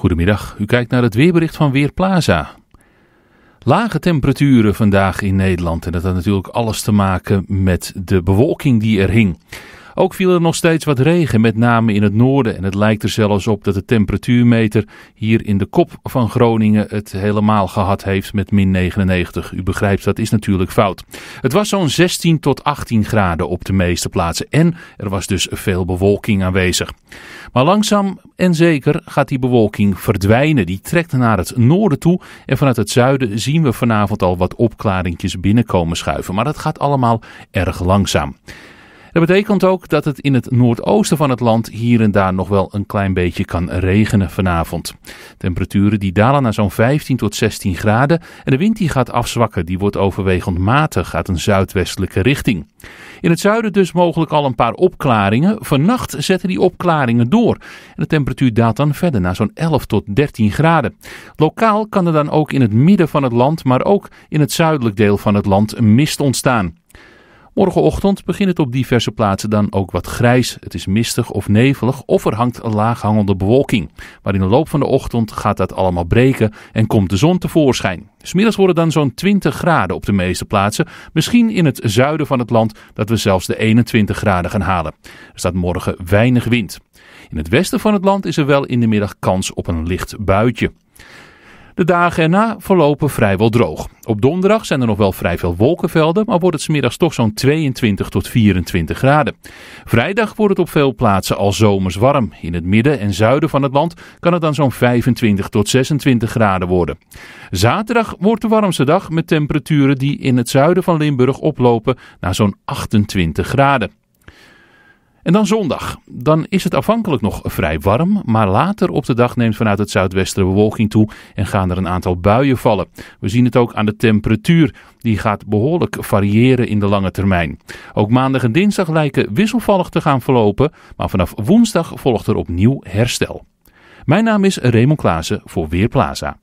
Goedemiddag, u kijkt naar het weerbericht van Weerplaza. Lage temperaturen vandaag in Nederland en dat had natuurlijk alles te maken met de bewolking die er hing. Ook viel er nog steeds wat regen, met name in het noorden. En het lijkt er zelfs op dat de temperatuurmeter hier in de kop van Groningen het helemaal gehad heeft met min 99. U begrijpt, dat is natuurlijk fout. Het was zo'n 16 tot 18 graden op de meeste plaatsen. En er was dus veel bewolking aanwezig. Maar langzaam en zeker gaat die bewolking verdwijnen. Die trekt naar het noorden toe. En vanuit het zuiden zien we vanavond al wat opklaringjes binnenkomen schuiven. Maar dat gaat allemaal erg langzaam. Dat betekent ook dat het in het noordoosten van het land hier en daar nog wel een klein beetje kan regenen vanavond. Temperaturen die dalen naar zo'n 15 tot 16 graden en de wind die gaat afzwakken, die wordt overwegend matig uit een zuidwestelijke richting. In het zuiden dus mogelijk al een paar opklaringen. Vannacht zetten die opklaringen door en de temperatuur daalt dan verder naar zo'n 11 tot 13 graden. Lokaal kan er dan ook in het midden van het land, maar ook in het zuidelijk deel van het land mist ontstaan. Morgenochtend begint het op diverse plaatsen dan ook wat grijs. Het is mistig of nevelig of er hangt een laaghangende bewolking. Maar in de loop van de ochtend gaat dat allemaal breken en komt de zon tevoorschijn. Smiddags worden dan zo'n 20 graden op de meeste plaatsen. Misschien in het zuiden van het land dat we zelfs de 21 graden gaan halen. Er staat morgen weinig wind. In het westen van het land is er wel in de middag kans op een licht buitje. De dagen erna verlopen vrijwel droog. Op donderdag zijn er nog wel vrij veel wolkenvelden, maar wordt het smiddags toch zo'n 22 tot 24 graden. Vrijdag wordt het op veel plaatsen al zomers warm. In het midden en zuiden van het land kan het dan zo'n 25 tot 26 graden worden. Zaterdag wordt de warmste dag met temperaturen die in het zuiden van Limburg oplopen naar zo'n 28 graden. En dan zondag. Dan is het afhankelijk nog vrij warm, maar later op de dag neemt vanuit het zuidwesten de bewolking toe en gaan er een aantal buien vallen. We zien het ook aan de temperatuur, die gaat behoorlijk variëren in de lange termijn. Ook maandag en dinsdag lijken wisselvallig te gaan verlopen, maar vanaf woensdag volgt er opnieuw herstel. Mijn naam is Raymond Klaassen voor Weerplaza.